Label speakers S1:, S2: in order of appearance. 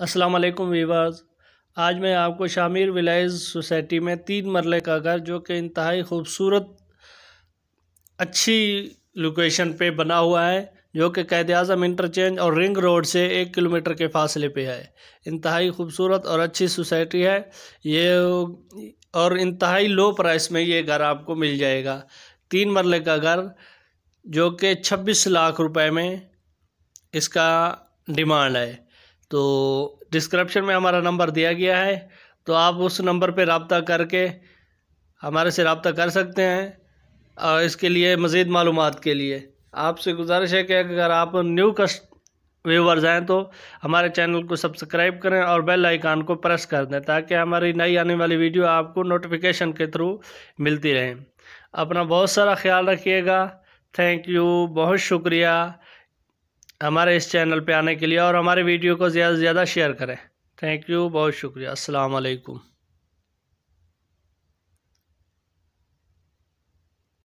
S1: अस्सलाम वालेकुम वीवर्स आज मैं आपको शामिर विलाइज सोसाइटी में तीन मरले का घर जो कि इंतहाई खूबसूरत अच्छी लोकेशन पे बना हुआ है जो कि कैद अजम इंटरचेंज और रिंग रोड से एक किलोमीटर के फासले पे है इंतहाई खूबसूरत और अच्छी सोसाइटी है ये और इंतहाई लो प्राइस में ये घर आपको मिल जाएगा तीन मरले का घर जो कि छब्बीस लाख रुपये में इसका डिमांड है तो डिस्क्रिप्शन में हमारा नंबर दिया गया है तो आप उस नंबर पर रबता करके हमारे से रबता कर सकते हैं और इसके लिए मज़ीद मालूम के लिए आपसे गुजारिश है कि अगर आप न्यू कस्ट व्यूवर्स हैं तो हमारे चैनल को सब्सक्राइब करें और बेल आइकान को प्रेस कर दें ताकि हमारी नई आने वाली वीडियो आपको नोटिफिकेशन के थ्रू मिलती रहे अपना बहुत सारा ख्याल रखिएगा थैंक यू बहुत शुक्रिया हमारे इस चैनल पे आने के लिए और हमारे वीडियो को ज़्यादा से ज़्यादा शेयर करें थैंक यू बहुत शुक्रिया अस्सलाम वालेकुम